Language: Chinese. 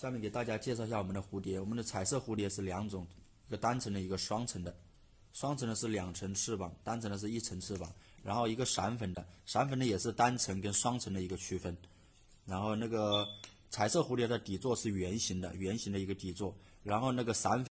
下面给大家介绍一下我们的蝴蝶。我们的彩色蝴蝶是两种，一个单层的，一个双层的。双层的是两层翅膀，单层的是一层翅膀。然后一个闪粉的，闪粉的也是单层跟双层的一个区分。然后那个彩色蝴蝶的底座是圆形的，圆形的一个底座。然后那个闪。